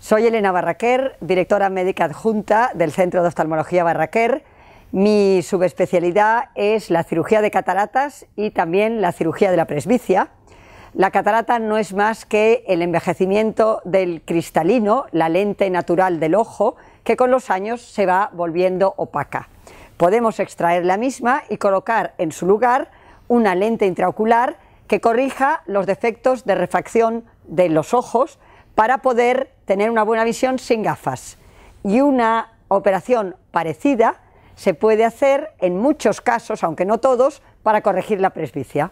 Soy Elena Barraquer, directora médica adjunta del Centro de Oftalmología Barraquer. Mi subespecialidad es la cirugía de cataratas y también la cirugía de la presbicia. La catarata no es más que el envejecimiento del cristalino, la lente natural del ojo, que con los años se va volviendo opaca. Podemos extraer la misma y colocar en su lugar una lente intraocular que corrija los defectos de refracción de los ojos para poder tener una buena visión sin gafas. Y una operación parecida se puede hacer en muchos casos, aunque no todos, para corregir la presbicia.